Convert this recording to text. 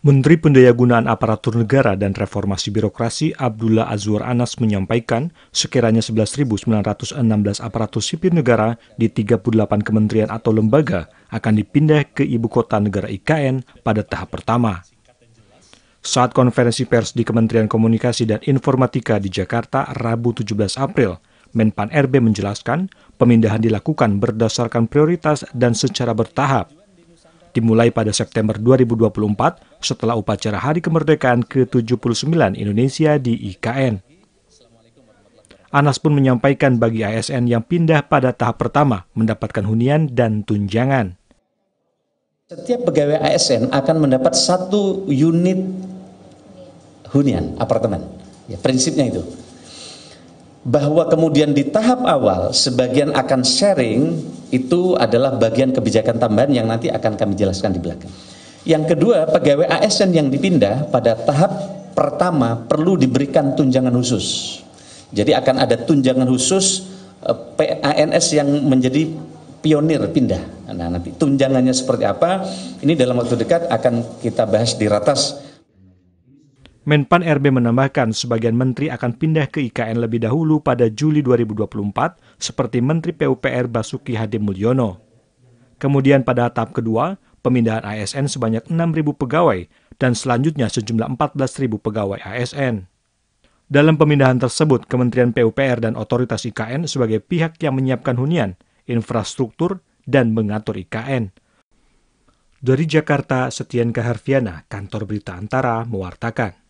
Menteri Pendayagunaan Aparatur Negara dan Reformasi Birokrasi Abdullah Azwar Anas menyampaikan sekiranya 11.916 aparatur sipil negara di 38 kementerian atau lembaga akan dipindah ke ibu kota negara IKN pada tahap pertama. Saat konferensi pers di Kementerian Komunikasi dan Informatika di Jakarta Rabu 17 April, Menpan RB menjelaskan pemindahan dilakukan berdasarkan prioritas dan secara bertahap dimulai pada September 2024 setelah upacara Hari Kemerdekaan ke-79 Indonesia di IKN. Anas pun menyampaikan bagi ASN yang pindah pada tahap pertama mendapatkan hunian dan tunjangan. Setiap pegawai ASN akan mendapat satu unit hunian apartemen. Ya, prinsipnya itu. Bahwa kemudian di tahap awal sebagian akan sharing itu adalah bagian kebijakan tambahan yang nanti akan kami jelaskan di belakang. Yang kedua, pegawai ASN yang dipindah pada tahap pertama perlu diberikan tunjangan khusus. Jadi akan ada tunjangan khusus eh, PANS yang menjadi pionir pindah. Nah, nanti tunjangannya seperti apa? Ini dalam waktu dekat akan kita bahas di ratas Menpan RB menambahkan sebagian menteri akan pindah ke IKN lebih dahulu pada Juli 2024 seperti Menteri PUPR Basuki Hadi Mulyono. Kemudian pada tahap kedua, pemindahan ASN sebanyak 6.000 pegawai dan selanjutnya sejumlah 14.000 pegawai ASN. Dalam pemindahan tersebut, Kementerian PUPR dan otoritas IKN sebagai pihak yang menyiapkan hunian, infrastruktur, dan mengatur IKN. Dari Jakarta, Setian Kaharfiana, Kantor Berita Antara, mewartakan.